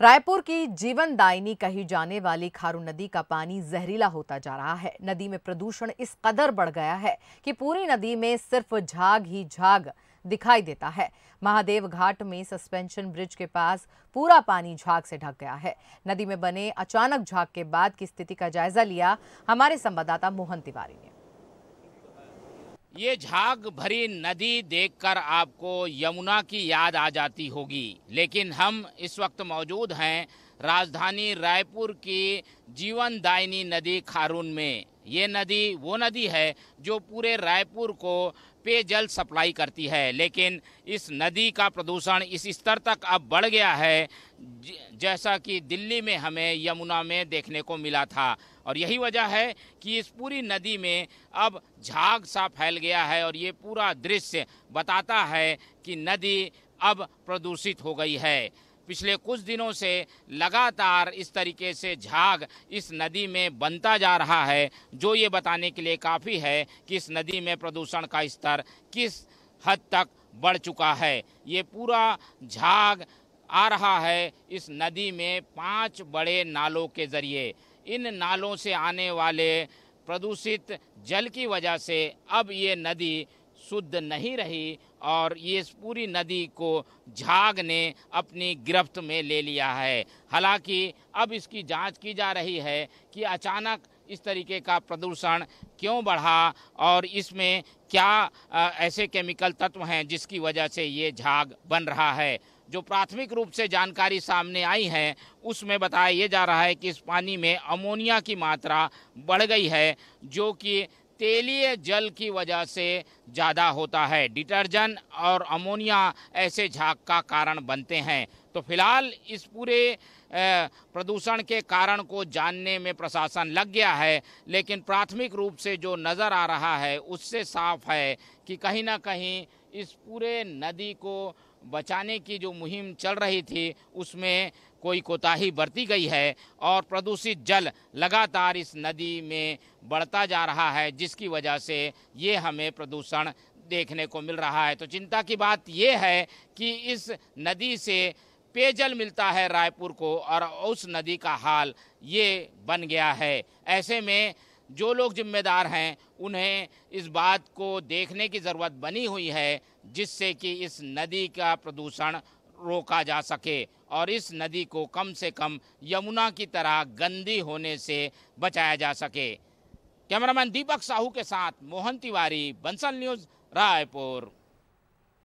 रायपुर की जीवनदायिनी कही जाने वाली खारू नदी का पानी जहरीला होता जा रहा है नदी में प्रदूषण इस कदर बढ़ गया है कि पूरी नदी में सिर्फ झाग ही झाग दिखाई देता है महादेव घाट में सस्पेंशन ब्रिज के पास पूरा पानी झाग से ढक गया है नदी में बने अचानक झाग के बाद की स्थिति का जायजा लिया हमारे संवाददाता मोहन तिवारी ने ये झाग भरी नदी देखकर आपको यमुना की याद आ जाती होगी लेकिन हम इस वक्त मौजूद हैं राजधानी रायपुर की जीवनदायिनी नदी खारून में ये नदी वो नदी है जो पूरे रायपुर को पेयजल सप्लाई करती है लेकिन इस नदी का प्रदूषण इस स्तर तक अब बढ़ गया है जैसा कि दिल्ली में हमें यमुना में देखने को मिला था और यही वजह है कि इस पूरी नदी में अब झाग सा फैल गया है और ये पूरा दृश्य बताता है कि नदी अब प्रदूषित हो गई है पिछले कुछ दिनों से लगातार इस तरीके से झाग इस नदी में बनता जा रहा है जो ये बताने के लिए काफ़ी है कि इस नदी में प्रदूषण का स्तर किस हद तक बढ़ चुका है ये पूरा झाग आ रहा है इस नदी में पांच बड़े नालों के ज़रिए इन नालों से आने वाले प्रदूषित जल की वजह से अब ये नदी शुद्ध नहीं रही और ये इस पूरी नदी को झाग ने अपनी गिरफ्त में ले लिया है हालांकि अब इसकी जांच की जा रही है कि अचानक इस तरीके का प्रदूषण क्यों बढ़ा और इसमें क्या ऐसे केमिकल तत्व हैं जिसकी वजह से ये झाग बन रहा है जो प्राथमिक रूप से जानकारी सामने आई है उसमें बताया ये जा रहा है कि इस पानी में अमोनिया की मात्रा बढ़ गई है जो कि तेलीय जल की वजह से ज़्यादा होता है डिटर्जेंट और अमोनिया ऐसे झाग का कारण बनते हैं तो फिलहाल इस पूरे प्रदूषण के कारण को जानने में प्रशासन लग गया है लेकिन प्राथमिक रूप से जो नज़र आ रहा है उससे साफ है कि कहीं ना कहीं इस पूरे नदी को बचाने की जो मुहिम चल रही थी उसमें कोई कोताही बरती गई है और प्रदूषित जल लगातार इस नदी में बढ़ता जा रहा है जिसकी वजह से ये हमें प्रदूषण देखने को मिल रहा है तो चिंता की बात यह है कि इस नदी से पेयजल मिलता है रायपुर को और उस नदी का हाल ये बन गया है ऐसे में जो लोग जिम्मेदार हैं उन्हें इस बात को देखने की ज़रूरत बनी हुई है जिससे कि इस नदी का प्रदूषण रोका जा सके और इस नदी को कम से कम यमुना की तरह गंदी होने से बचाया जा सके कैमरामैन दीपक साहू के साथ मोहन तिवारी बंसल न्यूज़ रायपुर